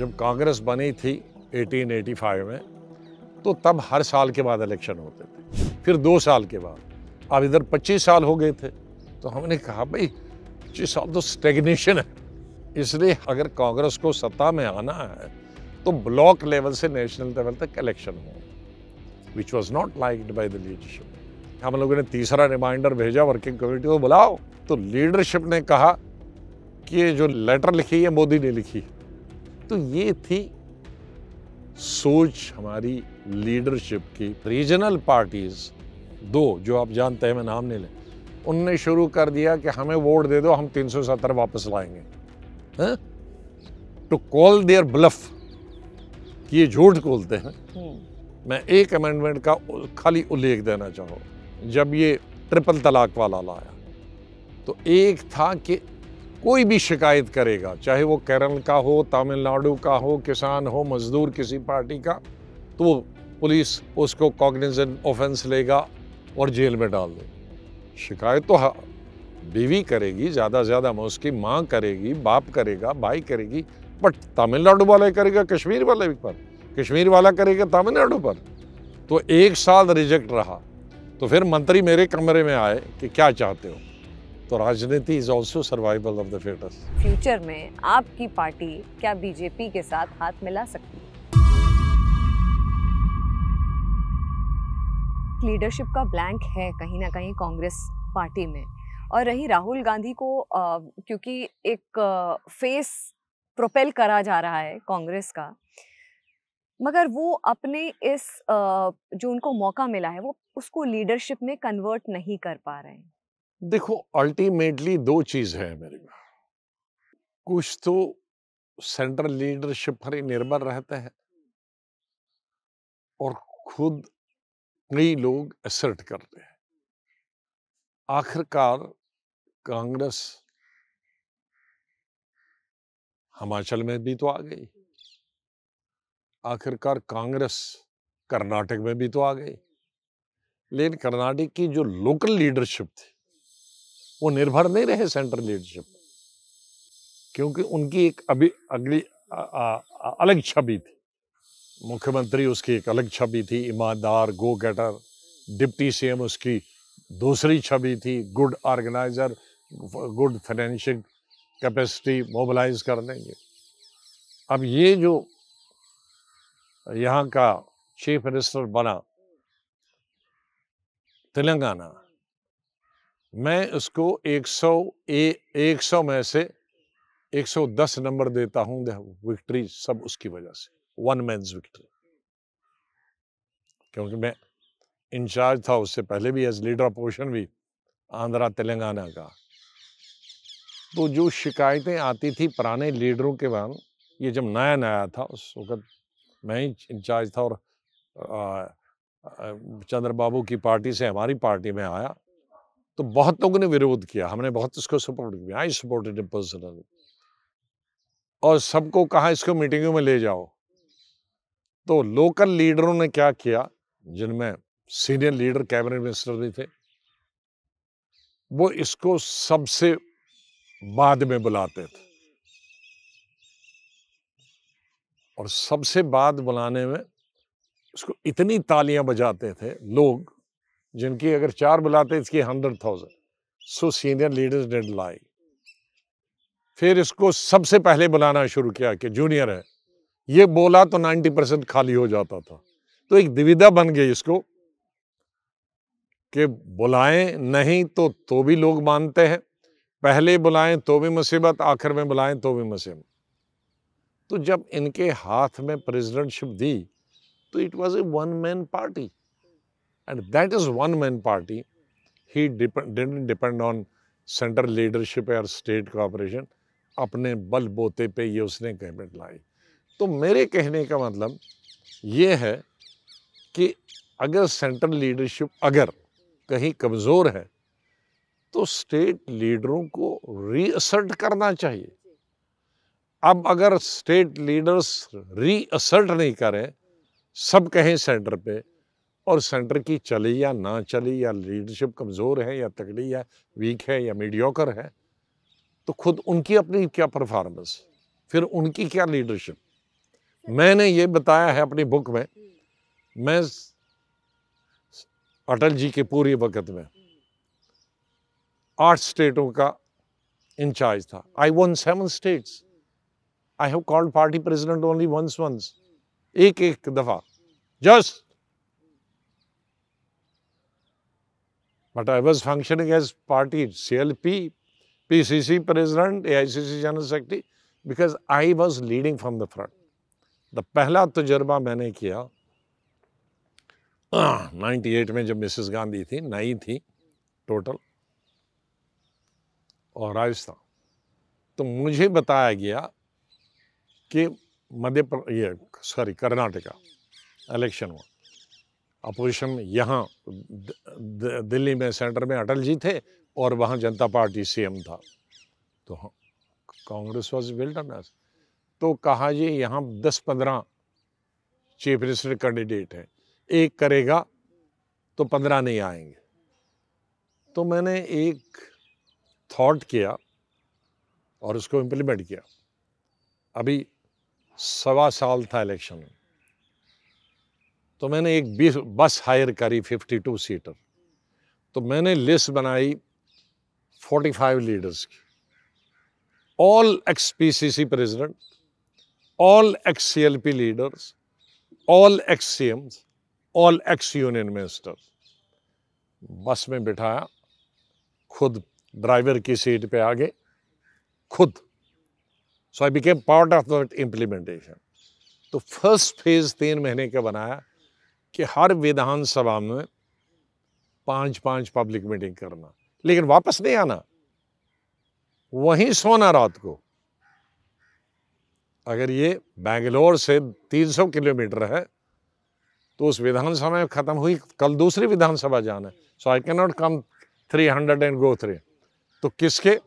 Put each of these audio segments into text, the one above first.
जब कांग्रेस बनी थी 1885 में तो तब हर साल के बाद इलेक्शन होते थे फिर दो साल के बाद अब इधर 25 साल हो गए थे तो हमने कहा भाई पच्चीस साल तो स्टेगनेशन है इसलिए अगर कांग्रेस को सत्ता में आना है तो ब्लॉक लेवल से नेशनल लेवल तक इलेक्शन हो which was not liked by the leadership हम लोगों ने तीसरा रिमाइंडर भेजा वर्किंग कमेटी को बुलाओ तो लीडरशिप ने कहा कि ये जो लेटर लिखी है मोदी ने लिखी है तो ये थी सोच हमारी लीडरशिप की रीजनल पार्टीज दो जो आप जानते हैं मैं नाम नहीं लें उनने शुरू कर दिया कि हमें वोट दे दो हम 370 वापस लाएंगे टू कॉल देयर ब्लफ कि ये झूठ खोलते हैं हम्म। मैं एक अमेंडमेंट का खाली उल्लेख देना चाहूँ जब ये ट्रिपल तलाक वाला लाया तो एक था कि कोई भी शिकायत करेगा चाहे वो केरल का हो तमिलनाडु का हो किसान हो मजदूर किसी पार्टी का तो वो पुलिस उसको कॉग्निजेंट ऑफेंस लेगा और जेल में डाल दे शिकायत तो हाँ, बीवी करेगी ज़्यादा से ज़्यादा मैं उसकी माँ करेगी बाप करेगा भाई करेगी बट तमिलनाडु वाले करेगा कश्मीर वाले पर कश्मीर वाला करेगा तमिलनाडु पर तो एक साल रिजेक्ट रहा तो फिर मंत्री मेरे कमरे में आए कि क्या चाहते हो तो राजनीति is also survival of the fittest future में आपकी पार्टी क्या बीजेपी के साथ हाथ मिला सकती है लीडरशिप का ब्लैंक है कहीं ना कहीं कांग्रेस पार्टी में और रही राहुल गांधी को आ, क्योंकि एक आ, फेस प्रोपेल करा जा रहा है कांग्रेस का मगर वो अपने इस आ, जो उनको मौका मिला है वो उसको लीडरशिप में कन्वर्ट नहीं कर पा रहे हैं देखो अल्टीमेटली दो चीज है मेरे में कुछ तो सेंट्रल लीडरशिप पर ही निर्भर रहते हैं और खुद कई लोग एसर्ट करते हैं आखिरकार कांग्रेस हिमाचल में भी तो आ गई आखिरकार कांग्रेस कर्नाटक में भी तो आ गई लेकिन कर्नाटक की जो लोकल लीडरशिप थी वो निर्भर नहीं रहे सेंट्रल लीडरशिप क्योंकि उनकी एक अभी अगली आ, आ, आ, अलग छवि थी मुख्यमंत्री उसकी एक अलग छवि थी ईमानदार गो गेटर डिप्टी सीएम उसकी दूसरी छवि थी good organiser good financial capacity mobilise कर देंगे अब ये जो यहाँ का चीफ मिनिस्टर बना तेलंगाना मैं उसको 100 ए 100 में से 110 नंबर देता हूं विक्ट्री सब उसकी वजह से वन मैंस विक्ट्री क्योंकि मैं इंचार्ज था उससे पहले भी एज लीडर ऑफ अपोजिशन भी आंध्रा तेलंगाना का तो जो शिकायतें आती थी पुराने लीडरों के बाद ये जब नया नया था उस वक़्त मैं ही इंचार्ज था और चंद्र बाबू की पार्टी से हमारी पार्टी में आया तो बहुत लोगों ने विरोध किया हमने बहुत इसको सपोर्ट किया आई सपोर्टेड पर्सनली और सबको कहा इसको मीटिंगों में ले जाओ तो लोकल लीडरों ने क्या किया जिनमें सीनियर लीडर कैबिनेट मिनिस्टर भी थे वो इसको सबसे बाद में बुलाते थे और सबसे बाद बुलाने में उसको इतनी तालियां बजाते थे लोग जिनकी अगर चार बुलाते इसकी hundred thousand so senior leaders डेड लाई फिर इसको सबसे पहले बुलाना शुरू किया कि जूनियर है ये बोला तो नाइन्टी परसेंट खाली हो जाता था तो एक दुविधा बन गई इसको कि बुलाएं नहीं तो तो भी लोग मानते हैं पहले बुलाएं तो भी मुसीबत आखिर में बुलाएं तो भी मुसीबत तो जब इनके हाथ में प्रेसिडेंटशिप दी तो it was a one man party And that is one man party. He dep didn't depend on central leadership और स्टेट कॉरपोरेशन अपने बल बोते पे ये उसने कैबिनेट लाई तो मेरे कहने का मतलब ये है कि अगर सेंट्रल लीडरशिप अगर कहीं कमज़ोर है तो स्टेट लीडरों को रीअसर्ट करना चाहिए अब अगर स्टेट लीडर्स रीअसर्ट नहीं करें सब कहें सेंटर पे और सेंटर की चली या ना चली या लीडरशिप कमज़ोर है या तगड़ी है वीक है या मीडियोकर है तो खुद उनकी अपनी क्या परफॉर्मेंस फिर उनकी क्या लीडरशिप मैंने ये बताया है अपनी बुक में हम्म। मैं अटल जी के पूरे वक्त में आठ स्टेटों का इंचार्ज था I one seven states I have called party president only once once एक एक दफ़ा just But I was functioning as party CLP, PCC president, AICC general secretary because I was leading from the front. The पहला तजुर्बा मैंने किया 98 में जब Mrs Gandhi थी नई थी टोटल और राजस्थान तो मुझे बताया गया कि मध्य ये सॉरी कर्नाटका इलेक्शन हुआ अपोजिशन यहाँ दिल्ली में सेंटर में अटल जी थे और वहाँ जनता पार्टी सीएम था तो हाँ, कांग्रेस वॉज विल्डरनेस तो कहा जी यहाँ दस पंद्रह चीफ मिनिस्टर कैंडिडेट हैं एक करेगा तो पंद्रह नहीं आएंगे तो मैंने एक थॉट किया और उसको इम्प्लीमेंट किया अभी सवा साल था इलेक्शन में तो मैंने एक बस हायर करी 52 सीटर तो मैंने लिस्ट बनाई 45 लीडर्स की all ex P C C president all ex C L P leaders all ex C Ms all ex union minister bus में बिठाया खुद ड्राइवर की सीट पे आगे खुद so I became part of the implementation तो first phase तीन महीने का बनाया कि हर विधानसभा में पांच पांच पब्लिक मीटिंग करना लेकिन वापस नहीं आना वहीं सोना रात को अगर ये बेंगलोर से 300 किलोमीटर है तो उस विधानसभा में ख़त्म हुई कल दूसरी विधानसभा जाना है so I can not come 300 and go three तो किसके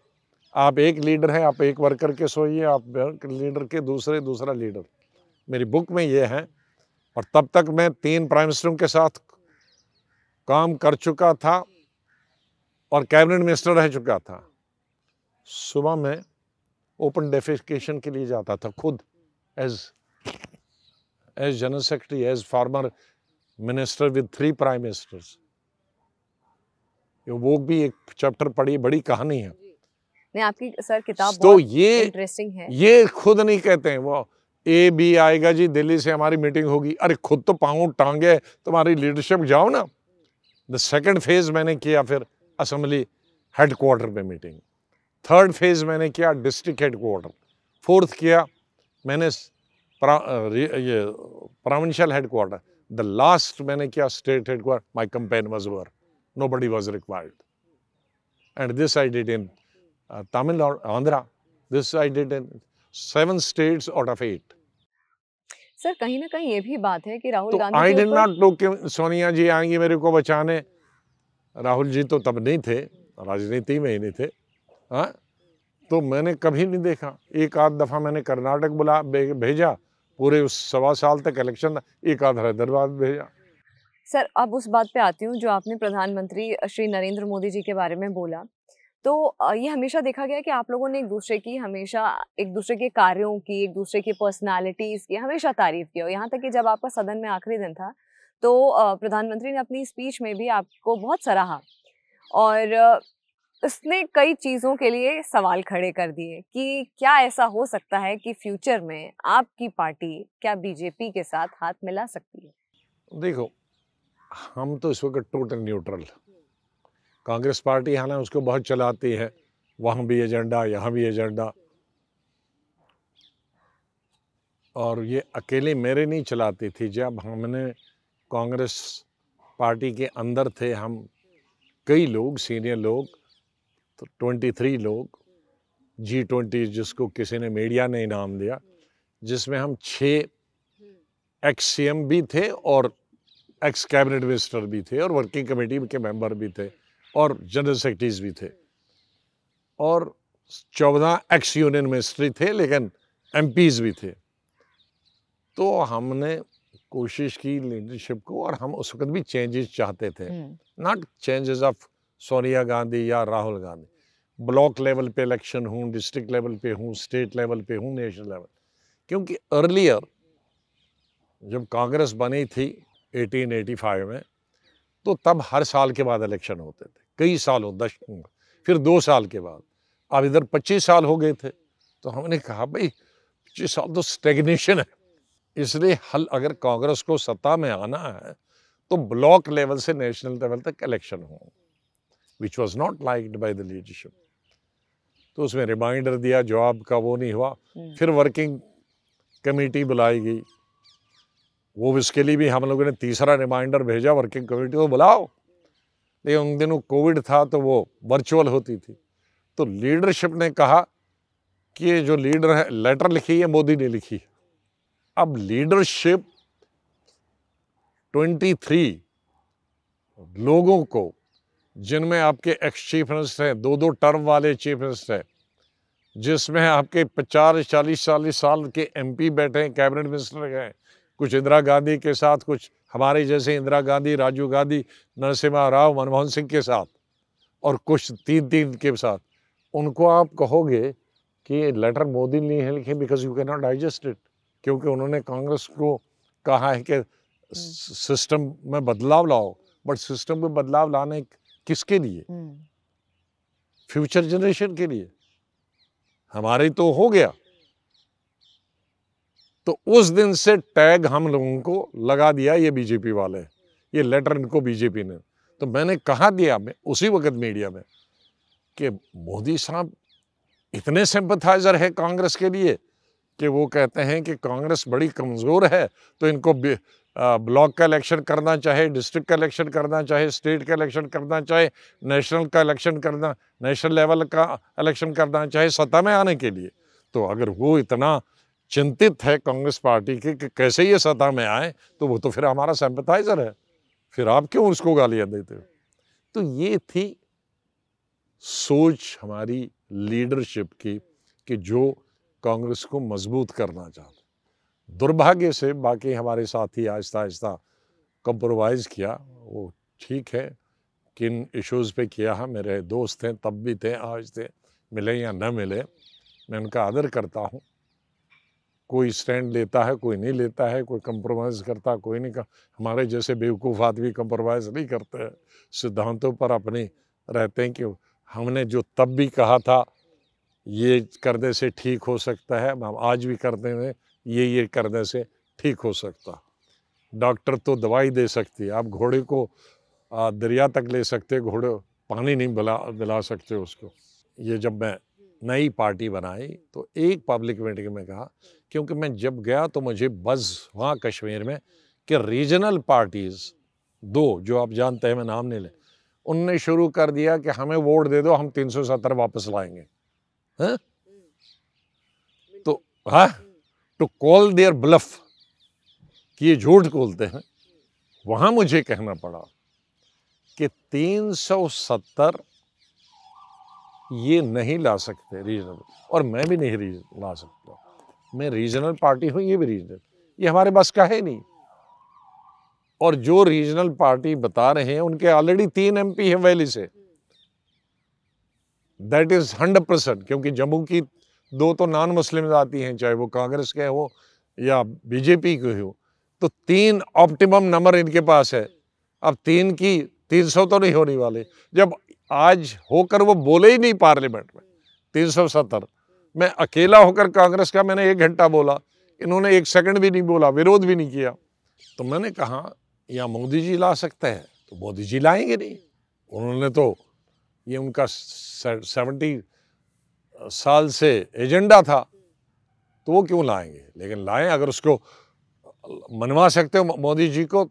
आप एक लीडर हैं आप एक वर्कर के सोइए आप लीडर के दूसरे दूसरा लीडर मेरी बुक में ये है और तब तक मैं तीन प्राइम मिनिस्टरों के साथ काम कर चुका था और कैबिनेट मिनिस्टर रह चुका था सुबह में ओपन डेफिकेशन के लिए जाता था खुद as as general secretary as former minister with three prime ministers वो भी एक चैप्टर पढ़ी बड़ी कहानी है नहीं आपकी सर किताब तो ये इंटरेस्टिंग है ये खुद नहीं कहते हैं वो ए बी आएगा जी दिल्ली से हमारी मीटिंग होगी अरे खुद तो पाऊँ टांगे तुम्हारी लीडरशिप जाओ ना द सेकेंड फेज़ मैंने किया फिर असम्बली हेडकोार्टर पे मीटिंग थर्ड फेज़ मैंने किया डिस्ट्रिक्ट हेडकोार्टर फोर्थ किया मैंने प्रा, ये प्रोविंशियल हेडकोार्टर द लास्ट मैंने किया state headquarter my campaign was were no buddy was required and this I did in Tamil Nadu Andhra this I did in seven states out of eight sir कहीं ना कहीं ये भी बात है कि राहुल तो गांधी आई नॉट नो कि सोनिया जी आएंगी मेरे को बचाने राहुल जी तो तब नहीं थे राजनीति में ही नहीं थे हा? तो मैंने कभी नहीं देखा एक आध दफ़ा मैंने कर्नाटक बुला भेजा पूरे उस सवा साल तक इलेक्शन एक आध हैदराबाद भेजा सर अब उस बात पे आती हूँ जो आपने प्रधानमंत्री श्री नरेंद्र मोदी जी के बारे में बोला तो ये हमेशा देखा गया कि आप लोगों ने एक दूसरे की हमेशा एक दूसरे के कार्यों की एक दूसरे की पर्सनालिटीज़ की हमेशा तारीफ की और यहाँ तक कि जब आपका सदन में आखिरी दिन था तो प्रधानमंत्री ने अपनी स्पीच में भी आपको बहुत सराहा और उसने कई चीज़ों के लिए सवाल खड़े कर दिए कि क्या ऐसा हो सकता है कि फ्यूचर में आपकी पार्टी क्या बीजेपी के साथ हाथ मिला सकती है देखो हम तो इस वक्त टोटल न्यूट्रल कांग्रेस पार्टी है ना उसको बहुत चलाती है वहाँ भी एजेंडा यहाँ भी एजेंडा और ये अकेले मेरे नहीं चलाती थी जब हमने कांग्रेस पार्टी के अंदर थे हम कई लोग सीनियर लोग तो ट्वेंटी थ्री लोग जी ट्वेंटी जिसको किसी ने मीडिया ने इनाम दिया जिसमें हम छः एक्स सी भी थे और एक्स कैबिनेट मिनिस्टर भी थे और वर्किंग कमेटी के मेंबर भी थे और जनरल सेक्रेटरीज भी थे और चौदह एक्स यूनियन मिनिस्ट्री थे लेकिन एम भी थे तो हमने कोशिश की लीडरशिप को और हम उस वक्त भी चेंजेस चाहते थे not changes of Sonia Gandhi या राहुल गांधी ब्लॉक लेवल पे इलेक्शन हूँ डिस्ट्रिक्ट लेवल पे हूँ स्टेट लेवल पे हूँ नेशनल लेवल क्योंकि अर्लियर जब कांग्रेस बनी थी 1885 में तो तब हर साल के बाद इलेक्शन होते थे कई सालों दश फिर दो साल के बाद अब इधर पच्चीस साल हो गए थे तो हमने कहा भाई पच्चीस साल तो स्टेगनेशन है इसलिए हल अगर कांग्रेस को सत्ता में आना है तो ब्लॉक लेवल से नेशनल लेवल तक इलेक्शन हो which was not liked by the leadership तो उसमें रिमाइंडर दिया जवाब का वो नहीं हुआ हम्म। फिर वर्किंग कमेटी बुलाई गई वो इसके लिए भी हम लोगों ने तीसरा रिमाइंडर भेजा वर्किंग कमेटी को बुलाओ लेकिन उन दिनों कोविड था तो वो वर्चुअल होती थी तो लीडरशिप ने कहा कि जो लीडर है लेटर लिखी है मोदी ने लिखी है अब लीडरशिप 23 लोगों को जिनमें आपके एक्स चीफ मिनिस्टर हैं दो दो टर्म वाले चीफ मिनिस्टर हैं जिसमें आपके पचास चालीस चालीस साल के एमपी बैठे हैं कैबिनेट मिनिस्टर हैं कुछ इंदिरा गांधी के साथ कुछ हमारे जैसे इंदिरा गांधी राजीव गांधी नरसिम्हा राव मनमोहन सिंह के साथ और कुछ तीन तीन के साथ उनको आप कहोगे कि लेटर मोदी ने है लिखे because you can not digest it क्योंकि उन्होंने कांग्रेस को कहा है कि सिस्टम हम्म। में बदलाव लाओ बट सिस्टम में बदलाव लाने किसके लिए फ्यूचर हम्म। जनरेशन के लिए हमारे तो हो गया तो उस दिन से टैग हम लोगों को लगा दिया ये बीजेपी वाले ये लेटर इनको बीजेपी ने तो मैंने कहा दिया मैं उसी वक्त मीडिया में कि मोदी साहब इतने सिंपथाइज़र है कांग्रेस के लिए कि वो कहते हैं कि कांग्रेस बड़ी कमज़ोर है तो इनको ब्लॉक का इलेक्शन करना चाहे डिस्ट्रिक्ट का इलेक्शन करना चाहे स्टेट का इलेक्शन करना चाहे नेशनल का इलेक्शन करना नेशनल लेवल का इलेक्शन करना चाहे सत्ता में आने के लिए तो अगर वो इतना चिंतित है कांग्रेस पार्टी के कि कैसे ये सत्ता में आए तो वो तो फिर हमारा सैम्पथाइजर है फिर आप क्यों उसको गालियाँ देते हो तो ये थी सोच हमारी लीडरशिप की कि जो कांग्रेस को मजबूत करना चाहते दुर्भाग्य से बाकी हमारे साथी आहिस्ता आहिस्ता कंप्रोमाइज़ किया वो ठीक है किन इश्यूज़ पे किया है मेरे दोस्त हैं तब भी थे आज थे मिले या न मिले मैं उनका आदर करता हूँ कोई स्टैंड लेता है कोई नहीं लेता है कोई कंप्रोमाइज़ करता कोई नहीं कर हमारे जैसे बेवकूफ़ आदमी कंप्रोमाइज़ नहीं करते हैं सिद्धांतों पर अपने रहते हैं कि हमने जो तब भी कहा था ये करने से ठीक हो सकता है हम आज भी करते हैं ये ये करने से ठीक हो सकता डॉक्टर तो दवाई दे सकती है आप घोड़े को दरिया तक ले सकते घोड़े पानी नहीं बुला बिला सकते उसको ये जब मैं नई पार्टी बनाई तो एक पब्लिक मीटिंग में कहा क्योंकि मैं जब गया तो मुझे बस वहाँ कश्मीर में कि रीजनल पार्टीज़ दो जो आप जानते हैं मैं नाम नहीं लें उनने शुरू कर दिया कि हमें वोट दे दो हम तीन सौ सत्तर वापस लाएंगे हैं हाँ? तो हाँ टू कॉल देयर ब्लफ कि ये झूठ खोलते हैं वहाँ मुझे कहना पड़ा कि 370 ये नहीं ला सकते रीजनेबल और मैं भी नहीं रीजन ला सकता मैं रीजनल पार्टी हूँ ये भी रीजनल ये हमारे पास का है नहीं और जो रीजनल पार्टी बता रहे हैं उनके ऑलरेडी तीन एमपी हैं valley say that is hundred percent क्योंकि जम्मू की दो तो नॉन मुस्लिम आती हैं चाहे वो कांग्रेस के हो या बीजेपी के हो तो तीन ऑप्टिमम नंबर इनके पास है अब तीन की तीन सौ तो नहीं होने वाले जब आज होकर वो बोले ही नहीं पार्लियामेंट में तीन सौ सत्तर मैं अकेला होकर कांग्रेस का मैंने एक घंटा बोला इन्होंने एक सेकंड भी नहीं बोला विरोध भी नहीं किया तो मैंने कहा या मोदी जी ला सकते हैं तो मोदी जी लाएंगे नहीं उन्होंने तो ये उनका सेवेंटी साल से एजेंडा था तो वो क्यों लाएंगे लेकिन लाएं अगर उसको मनवा सकते हो मोदी जी को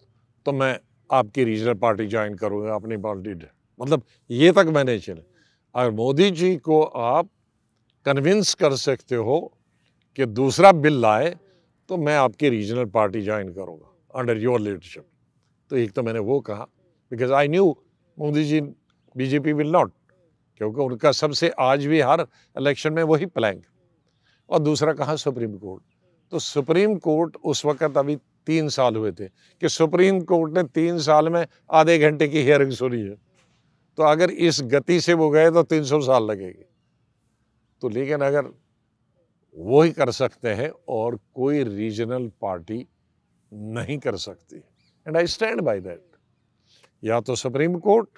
तो मैं आपकी रीजनल पार्टी ज्वाइन करूँगा अपनी पार्टी मतलब ये तक मैंने चले अगर मोदी जी को आप कन्विंस कर सकते हो कि दूसरा बिल लाए तो मैं आपकी रीजनल पार्टी ज्वाइन करूँगा अंडर योर लीडरशिप तो एक तो मैंने वो कहा because I knew Modi ji BJP will not क्योंकि उनका सबसे आज भी हर इलेक्शन में वही प्लैंक और दूसरा कहा सुप्रीम कोर्ट तो सुप्रीम कोर्ट उस वक्त अभी तीन साल हुए थे कि सुप्रीम कोर्ट ने तीन साल में आधे घंटे की हियरिंग सुनी है तो अगर इस गति से वो गए तो तीन सौ साल लगेगी तो लेकिन अगर वो ही कर सकते हैं और कोई रीजनल पार्टी नहीं कर सकती and I stand by that या तो सुप्रीम कोर्ट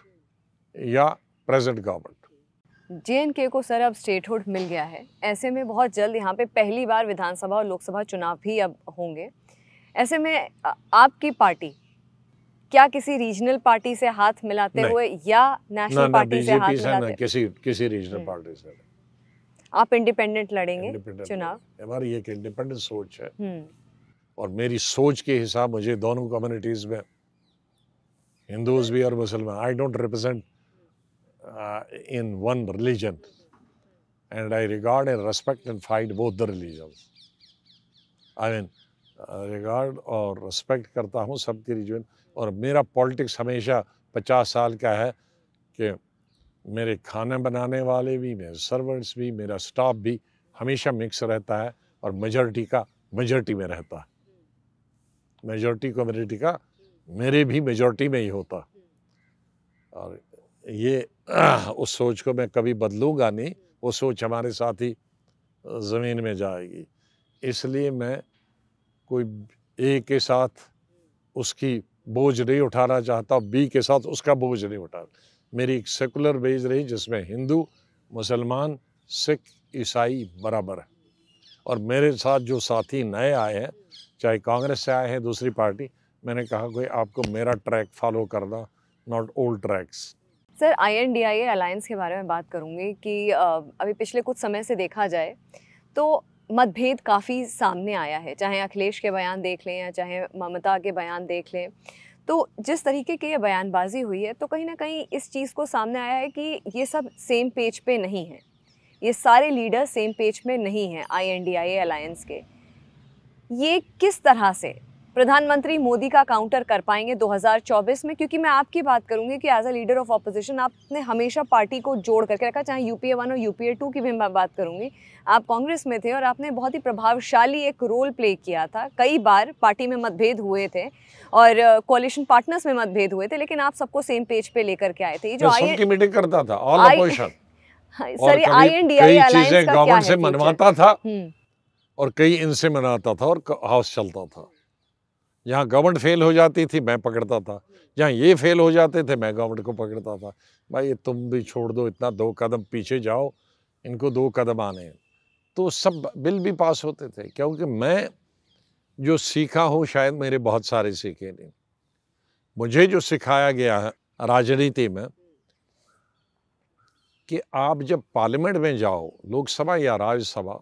या प्रेजेंट गवर्नमेंट के को सर अब स्टेटहुड मिल गया है ऐसे में बहुत जल्द यहाँ पे पहली बार विधानसभा और लोकसभा चुनाव भी अब होंगे ऐसे में आपकी पार्टी क्या किसी रीजनल पार्टी से हाथ मिलाते हुए या नेशनल पार्टी से हाथ मिलाते किसी किसी रीजनल पार्टी हम्म। से आप इंडिपेंडेंट लड़ेंगे चुनाव हमारी एक इंडिपेंडेंट सोच है हम्म। और मेरी सोच के हिसाब मुझे दोनों कम्युनिटीज में हिंदूज भी और मुसलमान I don't represent in one religion and I regard and respect and fight both the religion I mean regard और रेस्पेक्ट करता हूँ सबके रिलीजन और मेरा पॉलिटिक्स हमेशा पचास साल का है कि मेरे खाना बनाने वाले भी मेरे सर्वेंट्स भी मेरा स्टाफ भी हमेशा मिक्स रहता है और मेजॉरिटी का मेजॉरिटी में रहता है मेजॉरिटी कम्युनिटी का मेरे भी मेजॉरिटी में ही होता और ये उस सोच को मैं कभी बदलूंगा नहीं वो सोच हमारे साथ ही ज़मीन में जाएगी इसलिए मैं कोई ए के साथ उसकी बोझ नहीं उठाना चाहता बी के साथ उसका बोझ नहीं उठाना मेरी एक सेकुलर बेस रही जिसमें हिंदू मुसलमान सिख ईसाई बराबर है और मेरे साथ जो साथी नए आए हैं चाहे कांग्रेस से आए हैं दूसरी पार्टी मैंने कहा कोई आपको मेरा ट्रैक फॉलो करना not old tracks sir I N D I alliance के बारे में बात करूँगी कि अभी पिछले कुछ समय से देखा जाए तो मतभेद काफ़ी सामने आया है चाहे अखिलेश के बयान देख लें या चाहे ममता के बयान देख लें तो जिस तरीके की ये बयानबाजी हुई है तो कहीं ना कहीं इस चीज़ को सामने आया है कि ये सब सेम पेज पे नहीं है ये सारे लीडर सेम पेज में नहीं हैं I N D I alliance के ये किस तरह से प्रधानमंत्री मोदी का काउंटर कर पाएंगे 2024 में क्योंकि मैं आपकी बात करूंगी कि as a leader of opposition आपने हमेशा पार्टी को जोड़ करके रखा चाहे यूपीए वन और यूपीए टू की भी मैं बात करूंगी आप कांग्रेस में थे और आपने बहुत ही प्रभावशाली एक रोल प्ले किया था कई बार पार्टी में मतभेद हुए थे और कोलिशन uh, पार्टनर्स में मतभेद हुए थे लेकिन आप सबको सेम पेज पे लेकर के आए थे जो आई मीटिंग करता था all opposition sir I N D मनवाता था हम्म। और कई इनसे मनाता था और हाउस चलता था जहाँ गवर्नमेंट फेल हो जाती थी मैं पकड़ता था जहाँ ये फेल हो जाते थे मैं गवर्नमेंट को पकड़ता था भाई ये तुम भी छोड़ दो इतना दो कदम पीछे जाओ इनको दो कदम आने तो सब बिल भी पास होते थे क्योंकि मैं जो सीखा हूँ शायद मेरे बहुत सारे सीखे नहीं मुझे जो सिखाया गया है राजनीति में कि आप जब पार्लियामेंट में जाओ लोकसभा या राज्यसभा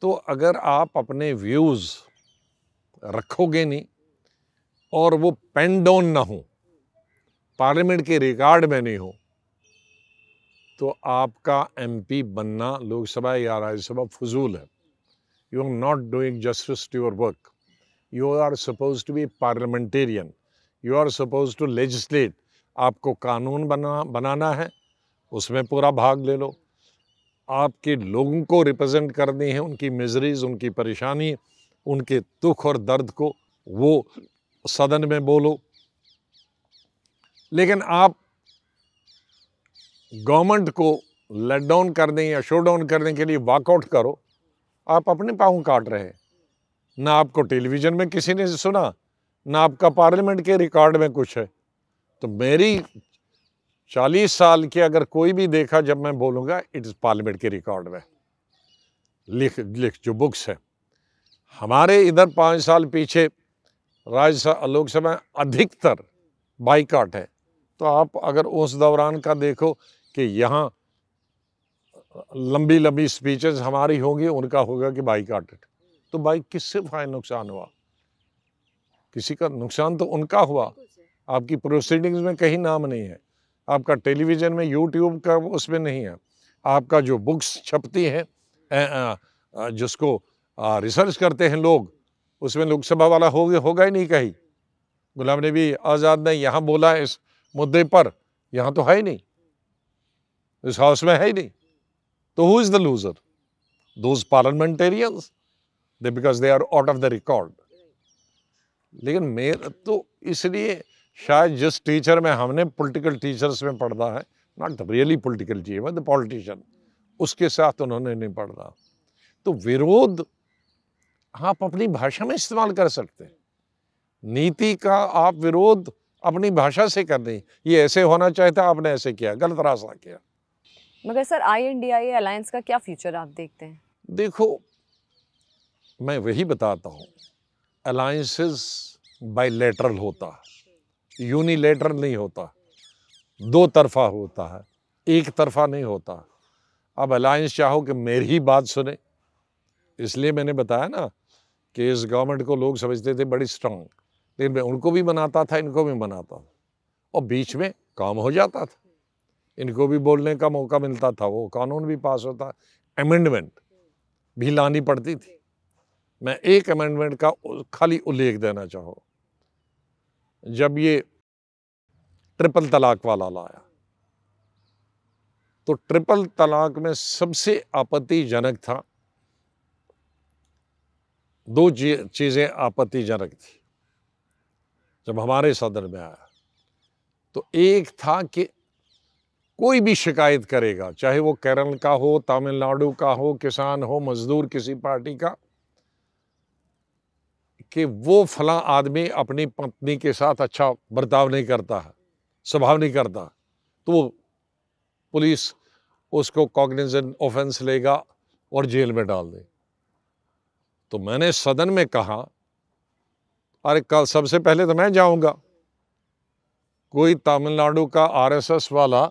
तो अगर आप अपने व्यूज़ रखोगे नहीं और वो पेन डाउन ना हो पार्लियामेंट के रिकॉर्ड में नहीं हो तो आपका एमपी बनना लोकसभा या राज्यसभा फजूल है you are not doing justice to your work you are suppose to be parliamentarian you are suppose to legislate आपको कानून बना बनाना है उसमें पूरा भाग ले लो आपके लोगों को रिप्रेजेंट करनी है उनकी मिजरीज उनकी परेशानी उनके दुख और दर्द को वो सदन में बोलो लेकिन आप गवर्नमेंट को लेट डाउन करने या शो डाउन करने के लिए वॉकआउट करो आप अपने पाँव काट रहे ना आपको टेलीविज़न में किसी ने सुना ना आपका पार्लियामेंट के रिकॉर्ड में कुछ है तो मेरी चालीस साल की अगर कोई भी देखा जब मैं बोलूँगा इट्स पार्लियामेंट के रिकॉर्ड में लिख लिख जो बुक्स है हमारे इधर पाँच साल पीछे राज्यसभा लोकसभा अधिकतर बाइकाट है तो आप अगर उस दौरान का देखो कि यहाँ लंबी लंबी स्पीचेस हमारी होंगी उनका होगा कि बाइकाट तो बाइक किससे फाइन नुकसान हुआ किसी का नुकसान तो उनका हुआ आपकी प्रोसीडिंग्स में कहीं नाम नहीं है आपका टेलीविज़न में यूट्यूब का उसमें नहीं है आपका जो बुक्स छपती हैं जिसको आ, रिसर्च करते हैं लोग उसमें लोकसभा वाला हो गया होगा ही नहीं कहीं गुलाम नबी आज़ाद ने यहाँ बोला इस मुद्दे पर यहाँ तो है ही नहीं इस हाउस में है ही नहीं तो who is the loser those parliamentarians they because they are out of the record लेकिन मेरा तो इसलिए शायद जिस टीचर में हमने पॉलिटिकल टीचर्स में पढ़ना है नॉट द रियली पॉलिटिकल चीज द पॉलिटिशियन उसके साथ उन्होंने नहीं पढ़ना तो विरोध आप अपनी भाषा में इस्तेमाल कर सकते हैं नीति का आप विरोध अपनी भाषा से कर रही ये ऐसे होना चाहता आपने ऐसे किया गलत रास्ता किया मगर sir I N D I alliance का क्या फ्यूचर आप देखते हैं देखो मैं वही बताता हूँ अलायंसेस बाइलेटरल होता है यूनिलेटरल नहीं होता दो तरफा होता है एक तरफा नहीं होता अब अलायंस चाहो कि मेरी बात सुने इसलिए मैंने बताया ना कि इस गवर्नमेंट को लोग समझते थे बड़ी स्ट्रांग लेकिन मैं उनको भी बनाता था इनको भी बनाता था और बीच में काम हो जाता था इनको भी बोलने का मौका मिलता था वो कानून भी पास होता अमेंडमेंट भी लानी पड़ती थी मैं एक अमेंडमेंट का खाली उल्लेख देना चाहूँ जब ये ट्रिपल तलाक वाला लाया तो ट्रिपल तलाक में सबसे आपत्तिजनक था दो चीज़ें आपत्तिजनक थी जब हमारे सदन में आया तो एक था कि कोई भी शिकायत करेगा चाहे वो केरल का हो तमिलनाडु का हो किसान हो मजदूर किसी पार्टी का कि वो फला आदमी अपनी पत्नी के साथ अच्छा बर्ताव नहीं करता है स्वभाव नहीं करता तो वो पुलिस उसको कॉग्निजेंट ऑफेंस लेगा और जेल में डाल देगा तो मैंने सदन में कहा अरे कल सबसे पहले तो मैं जाऊंगा कोई तमिलनाडु का आरएसएस वाला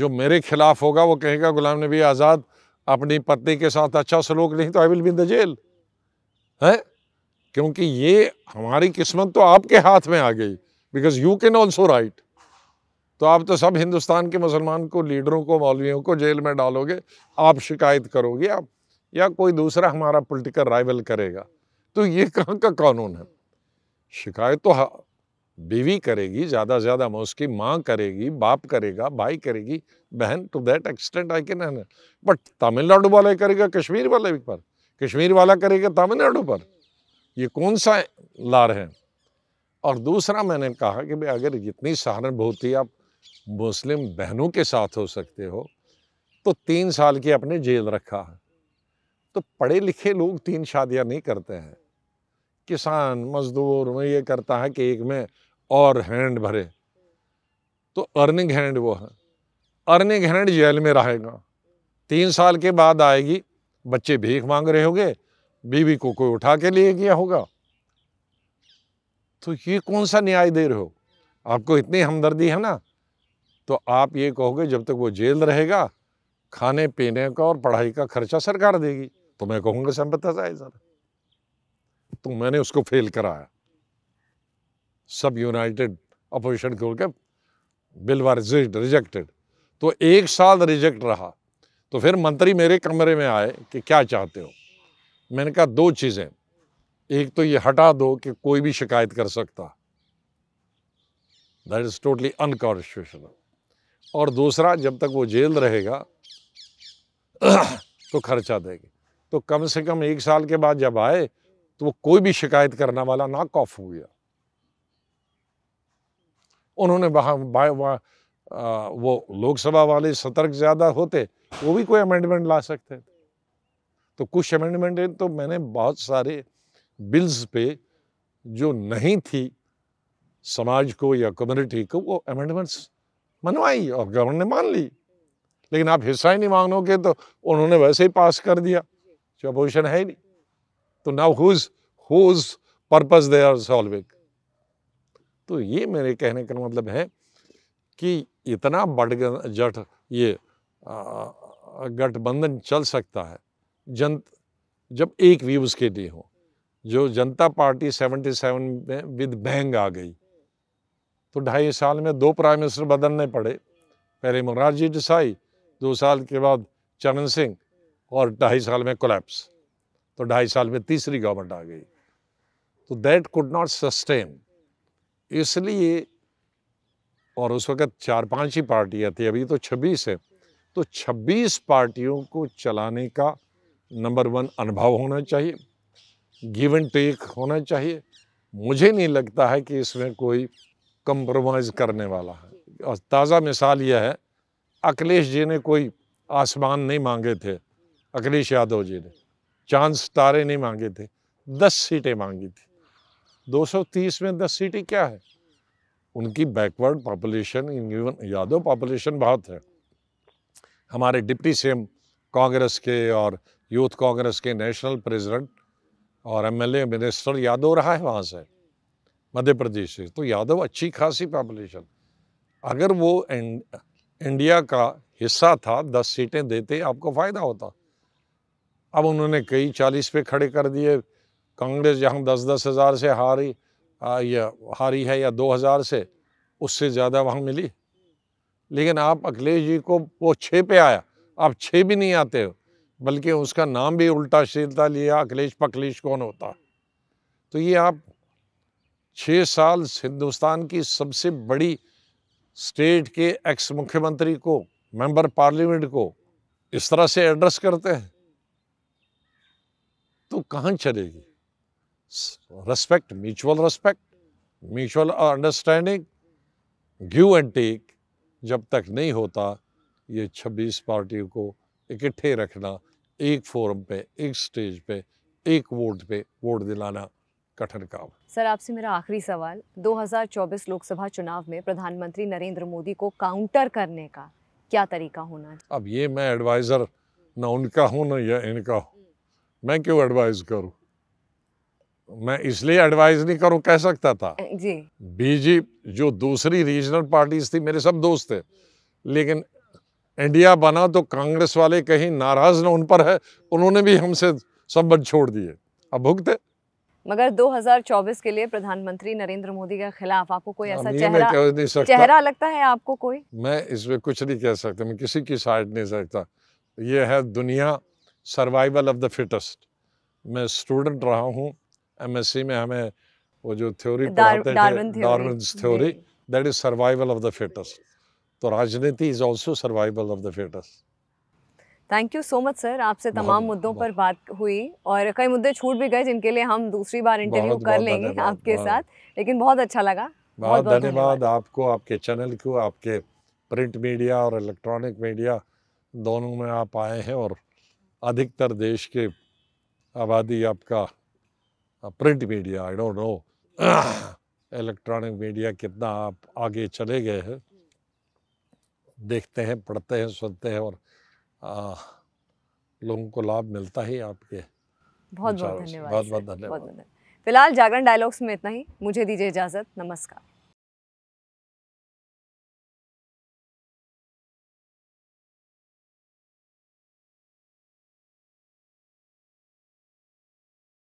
जो मेरे खिलाफ होगा वो कहेगा गुलाम नबी आज़ाद अपनी पत्नी के साथ अच्छा सलूक नहीं तो I will be the jail है क्योंकि ये हमारी किस्मत तो आपके हाथ में आ गई because you can also write तो आप तो सब हिंदुस्तान के मुसलमान को लीडरों को मौलवियों को जेल में डालोगे आप शिकायत करोगे आप या कोई दूसरा हमारा पॉलिटिकल राइवल करेगा तो ये कहाँ का कानून है शिकायत तो बीवी करेगी ज़्यादा से ज़्यादा मैं उसकी माँ करेगी बाप करेगा भाई करेगी बहन to that extent I can but Tamil Nadu वाला करेगा कश्मीर वाले पर कश्मीर वाला करेगा तमिलनाडु पर ये कौन सा लार है और दूसरा मैंने कहा कि भाई अगर जितनी सहानुभूति आप मुस्लिम बहनों के साथ हो सकते हो तो तीन साल की आपने जेल रखा है तो पढ़े लिखे लोग तीन शादियां नहीं करते हैं किसान मजदूर में ये करता है कि एक में और हैंड भरे तो अर्निंग हैंड वो है अर्निंग हैंड जेल में रहेगा तीन साल के बाद आएगी बच्चे भीख मांग रहे होंगे बीवी को कोई उठा के लिए गया होगा तो ये कौन सा न्याय दे रहे हो आपको इतनी हमदर्दी है ना तो आप ये कहोगे जब तक वो जेल रहेगा खाने पीने का और पढ़ाई का खर्चा सरकार देगी तो मैं कहूँगा सर तो मैंने उसको फेल कराया सब यूनाइटेड अपोजिशन खोल के बिल वार रिजेक्टेड तो एक साल रिजेक्ट रहा तो फिर मंत्री मेरे कमरे में आए कि क्या चाहते हो मैंने कहा दो चीज़ें एक तो ये हटा दो कि कोई भी शिकायत कर सकता दैट इज़ टोटली अनकॉन्स्टिट्यूशनल और दूसरा जब तक वो जेल रहेगा तो खर्चा देगी तो कम से कम एक साल के बाद जब आए तो वो कोई भी शिकायत करने वाला ना कॉफ हो गया उन्होंने वहाँ वो लोकसभा वाले सतर्क ज़्यादा होते वो भी कोई अमेंडमेंट ला सकते थे तो कुछ अमेंडमेंट तो मैंने बहुत सारे बिल्स पे जो नहीं थी समाज को या कम्युनिटी को वो अमेंडमेंट्स मनवाई और गवर्नर ने मान ली लेकिन आप हिस्सा ही नहीं मांगोगे तो उन्होंने वैसे ही पास कर दिया जो अपोजिशन है ही नहीं तो now whose whose purpose they are solving तो ये मेरे कहने का मतलब है कि इतना बड़ जट ये गठबंधन चल सकता है जन जब एक व्यूज़ के लिए हो जो जनता पार्टी 77 में विद बैंग आ गई तो ढाई साल में दो प्राइम मिनिस्टर बदलने पड़े पहले मोरारजी देसाई दो साल के बाद चरण सिंह और ढाई साल में कोलैप्स तो ढाई साल में तीसरी गवर्नमेंट आ गई तो दैट कुड नॉट सस्टेन इसलिए और उस वक़्त चार पांच ही पार्टियाँ थी अभी तो छब्बीस है तो छब्बीस पार्टियों को चलाने का नंबर वन अनुभव होना चाहिए गिव एंड टेक होना चाहिए मुझे नहीं लगता है कि इसमें कोई कंप्रोमाइज़ करने वाला है और ताज़ा मिसाल यह है अखिलेश जी ने कोई आसमान नहीं मांगे थे अखिलेश यादव जी ने चांद सितारे नहीं मांगे थे दस सीटें मांगी थी 230 में दस सीटें क्या है उनकी backward population even Yadav population बहुत है हमारे डिप्टी सीएम कांग्रेस के और यूथ कांग्रेस के नेशनल प्रेसिडेंट और एमएलए मिनिस्टर यादव रहा है वहाँ से मध्य प्रदेश से तो यादव अच्छी खासी पॉपुलेशन अगर वो इंडिया का हिस्सा था दस सीटें देते आपको फ़ायदा होता अब उन्होंने कई चालीस पे खड़े कर दिए कांग्रेस जहाँ दस दस हज़ार से हारी आ, या हारी है या दो हज़ार से उससे ज़्यादा वहां मिली लेकिन आप अखिलेश जी को वो छः पे आया आप छः भी नहीं आते हो बल्कि उसका नाम भी उल्टा शीलता लिया अखिलेश पखलेश कौन होता तो ये आप छः साल हिंदुस्तान की सबसे बड़ी स्टेट के एक्स मुख्यमंत्री को मेंबर पार्लियामेंट को इस तरह से एड्रेस करते हैं तो कहाँ चलेगी respect mutual respect mutual understanding give and take जब तक नहीं होता ये 26 पार्टियों को इकट्ठे रखना एक फोरम पे एक स्टेज पे एक वोट पे वोट दिलाना कठिन काम सर आपसे मेरा आखिरी सवाल 2024 लोकसभा चुनाव में प्रधानमंत्री नरेंद्र मोदी को काउंटर करने का क्या तरीका होना अब ये मैं एडवाइज़र ना उनका हूँ ना या इनका हूँ मैं क्यों एडवाइज करूं मैं इसलिए एडवाइज नहीं करूं कह सकता था जी बीजी जो दूसरी रीजनल पार्टीज थी मेरे सब दोस्त थे लेकिन इंडिया बना तो कांग्रेस वाले कहीं नाराज ना उन पर है उन्होंने भी हमसे संबंध छोड़ दिए अब भुगते मगर 2024 के लिए प्रधानमंत्री नरेंद्र मोदी के खिलाफ आपको कोई ऐसा चेहरा नहीं सकता। चेहरा लगता है आपको कोई मैं इसमें कुछ नहीं कह सकता मैं किसी की साइड नहीं सकता ये है दुनिया सर्वाइवल ऑफ द फिटेस्ट मैं स्टूडेंट रहा हूँ एमएससी में हमें वो जो theory theory that is survival of the fittest तो राजनीति is also survival of the fittest thank you so much sir आपसे तमाम मुद्दों पर बात हुई और कई मुद्दे छूट भी गए जिनके लिए हम दूसरी बार इंटरव्यू कर लेंगे आपके साथ लेकिन बहुत अच्छा लगा बहुत धन्यवाद आपको आपके चैनल को आपके प्रिंट मीडिया और इलेक्ट्रॉनिक मीडिया दोनों में आप आए हैं और अधिकतर देश के आबादी आपका print media I don't know electronic media कितना आप आगे चले गए हैं देखते हैं पढ़ते हैं सुनते हैं और आ, लोगों को लाभ मिलता ही आपके बहुत बहुत धन्यवाद बहुत बहुत धन्यवाद फिलहाल जागरण डायलॉग्स में इतना ही मुझे दीजिए इजाज़त नमस्कार